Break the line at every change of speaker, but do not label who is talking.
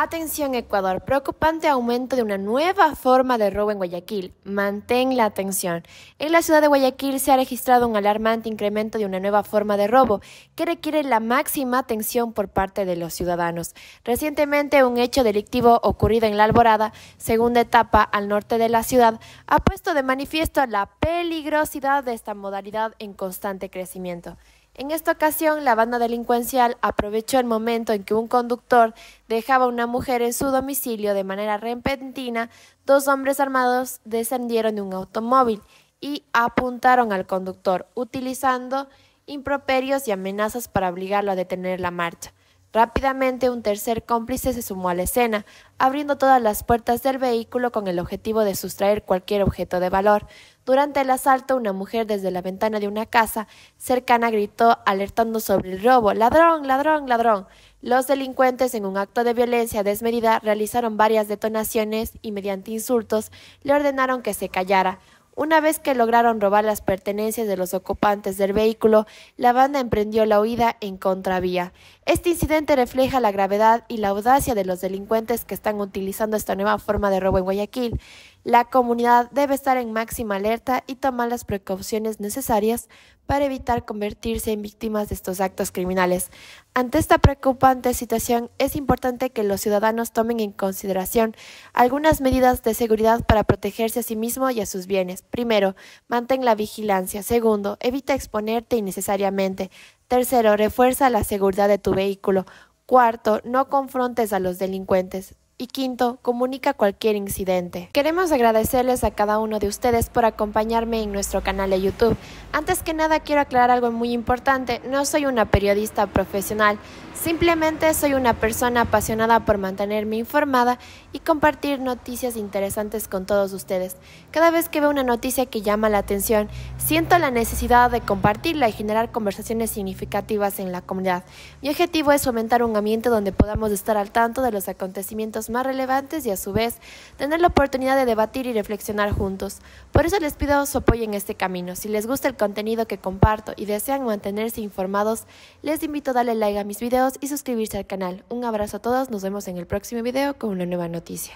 Atención Ecuador, preocupante aumento de una nueva forma de robo en Guayaquil. Mantén la atención. En la ciudad de Guayaquil se ha registrado un alarmante incremento de una nueva forma de robo que requiere la máxima atención por parte de los ciudadanos. Recientemente un hecho delictivo ocurrido en La Alborada, segunda etapa al norte de la ciudad, ha puesto de manifiesto la peligrosidad de esta modalidad en constante crecimiento. En esta ocasión, la banda delincuencial aprovechó el momento en que un conductor dejaba a una mujer en su domicilio de manera repentina. Dos hombres armados descendieron de un automóvil y apuntaron al conductor, utilizando improperios y amenazas para obligarlo a detener la marcha. Rápidamente un tercer cómplice se sumó a la escena, abriendo todas las puertas del vehículo con el objetivo de sustraer cualquier objeto de valor. Durante el asalto, una mujer desde la ventana de una casa cercana gritó alertando sobre el robo Ladrón, ladrón, ladrón. Los delincuentes, en un acto de violencia desmedida, realizaron varias detonaciones y mediante insultos le ordenaron que se callara. Una vez que lograron robar las pertenencias de los ocupantes del vehículo, la banda emprendió la huida en contravía. Este incidente refleja la gravedad y la audacia de los delincuentes que están utilizando esta nueva forma de robo en Guayaquil, la comunidad debe estar en máxima alerta y tomar las precauciones necesarias para evitar convertirse en víctimas de estos actos criminales. Ante esta preocupante situación, es importante que los ciudadanos tomen en consideración algunas medidas de seguridad para protegerse a sí mismo y a sus bienes. Primero, mantén la vigilancia. Segundo, evita exponerte innecesariamente. Tercero, refuerza la seguridad de tu vehículo. Cuarto, no confrontes a los delincuentes. Y quinto, comunica cualquier incidente. Queremos agradecerles a cada uno de ustedes por acompañarme en nuestro canal de YouTube. Antes que nada quiero aclarar algo muy importante, no soy una periodista profesional, simplemente soy una persona apasionada por mantenerme informada y compartir noticias interesantes con todos ustedes. Cada vez que veo una noticia que llama la atención, siento la necesidad de compartirla y generar conversaciones significativas en la comunidad. Mi objetivo es fomentar un ambiente donde podamos estar al tanto de los acontecimientos más relevantes y a su vez tener la oportunidad de debatir y reflexionar juntos. Por eso les pido su apoyo en este camino. Si les gusta el contenido que comparto y desean mantenerse informados, les invito a darle like a mis videos y suscribirse al canal. Un abrazo a todos, nos vemos en el próximo video con una nueva noticia.